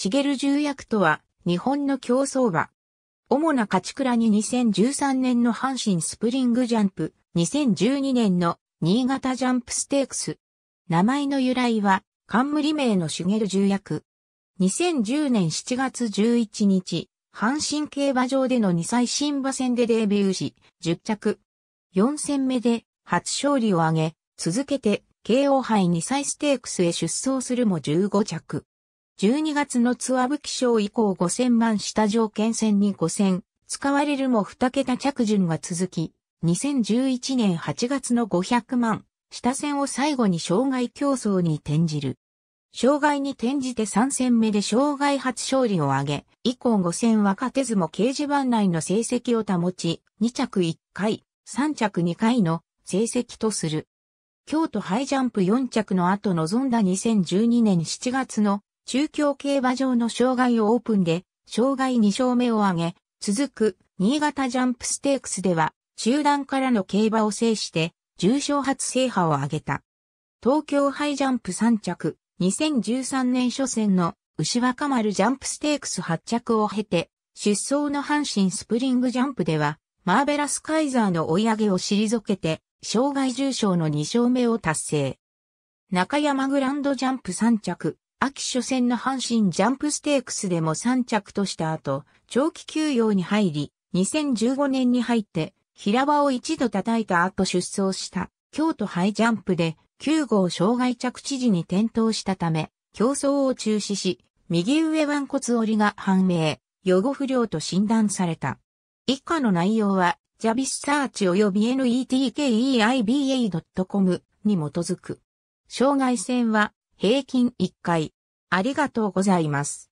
茂重役とは、日本の競争馬。主な勝ち倉に2013年の阪神スプリングジャンプ、2012年の新潟ジャンプステークス。名前の由来は、冠名の茂重役。2010年7月11日、阪神競馬場での2歳新馬戦でデビューし、10着。4戦目で初勝利を挙げ、続けて、慶応杯2歳ステークスへ出走するも15着。12月のツアブ記賞以降5000万下条件戦に5000、使われるも2桁着順が続き、2011年8月の500万、下戦を最後に障害競争に転じる。障害に転じて3戦目で障害初勝利を挙げ、以降5戦は勝てずも掲示板内の成績を保ち、2着1回、3着2回の成績とする。京都ハイジャンプ4着の後臨んだ2012年7月の中京競馬場の障害をオープンで、障害2勝目を挙げ、続く新潟ジャンプステークスでは、中段からの競馬を制して、重賞初制覇を挙げた。東京ハイジャンプ3着、2013年初戦の牛若丸ジャンプステークス8着を経て、出走の阪神スプリングジャンプでは、マーベラスカイザーの追い上げを退けて、障害重賞の2勝目を達成。中山グランドジャンプ3着、秋初戦の阪神ジャンプステークスでも3着とした後、長期休養に入り、2015年に入って、平場を一度叩いた後出走した京都ハイジャンプで9号障害着地時に転倒したため、競争を中止し、右上腕骨折りが判明、予後不良と診断された。以下の内容は、ジャビスサーチ及び netkeiba.com に基づく。障害戦は平均1回。ありがとうございます。